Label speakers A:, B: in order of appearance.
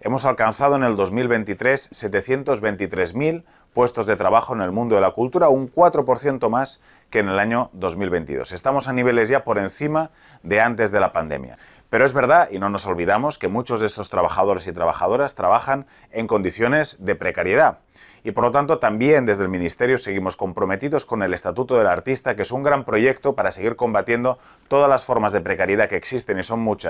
A: hemos alcanzado en el 2023 723.000 puestos de trabajo en el mundo de la cultura, un 4% más que en el año 2022. Estamos a niveles ya por encima de antes de la pandemia. Pero es verdad, y no nos olvidamos, que muchos de estos trabajadores y trabajadoras trabajan en condiciones de precariedad. Y por lo tanto, también desde el Ministerio seguimos comprometidos con el Estatuto del Artista, que es un gran proyecto para seguir combatiendo todas las formas de precariedad que existen y son muchas.